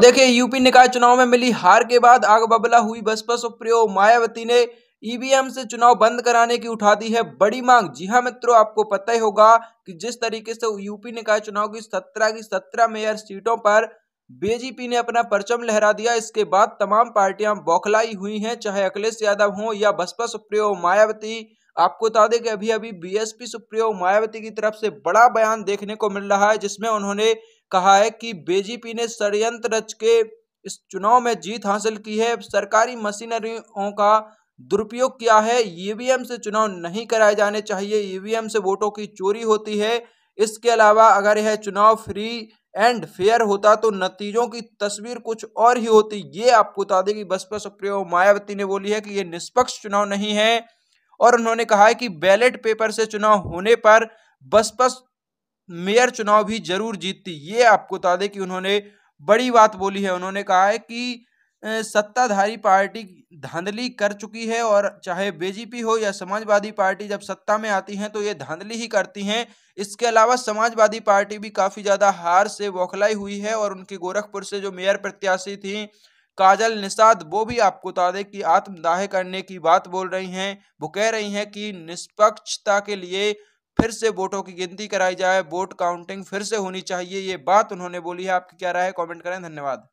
देखिए यूपी निकाय चुनाव में मिली हार के बाद आग बबला हुई बसपा सुप्रियो मायावती ने ईवीएम से चुनाव बंद कराने की उठा दी है बड़ी मांग जी हाँ मित्रों आपको पता ही होगा कि जिस तरीके से यूपी निकाय चुनाव की सत्रह की सत्रह मेयर सीटों पर बीजेपी ने अपना परचम लहरा दिया इसके बाद तमाम पार्टियां बौखलाई हुई हैं चाहे अखिलेश यादव हो या बसपा सुप्रियो मायावती आपको बता दें कि अभी अभी बीएसपी सुप्रियो मायावती की तरफ से बड़ा बयान देखने को मिल रहा है जिसमें उन्होंने कहा है कि बीजेपी ने षडयंत्र रच के इस चुनाव में जीत हासिल की है सरकारी मशीनरियों का दुरुपयोग किया है ईवीएम e से चुनाव नहीं कराए जाने चाहिए ईवीएम e से वोटों की चोरी होती है इसके अलावा अगर यह चुनाव फ्री एंड फेयर होता तो नतीजों की तस्वीर कुछ और ही होती ये आपको बता दें कि बसपा सुप्रियो मायावती ने बोली है कि ये निष्पक्ष चुनाव नहीं है और उन्होंने कहा है कि बैलेट पेपर से चुनाव होने पर बसपा मेयर चुनाव भी जरूर जीतती ये आपको बता दें कि उन्होंने बड़ी बात बोली है उन्होंने कहा है कि सत्ताधारी पार्टी धांधली कर चुकी है और चाहे बीजेपी हो या समाजवादी पार्टी जब सत्ता में आती हैं तो ये धांधली ही करती हैं इसके अलावा समाजवादी पार्टी भी काफ़ी ज़्यादा हार से बौखलाई हुई है और उनकी गोरखपुर से जो मेयर प्रत्याशी थी काजल निषाद वो भी आपको बता दें कि आत्मदाह करने की बात बोल रही हैं वो कह रही हैं कि निष्पक्षता के लिए फिर से वोटों की गिनती कराई जाए वोट काउंटिंग फिर से होनी चाहिए ये बात उन्होंने बोली है आपकी क्या राय है कमेंट करें धन्यवाद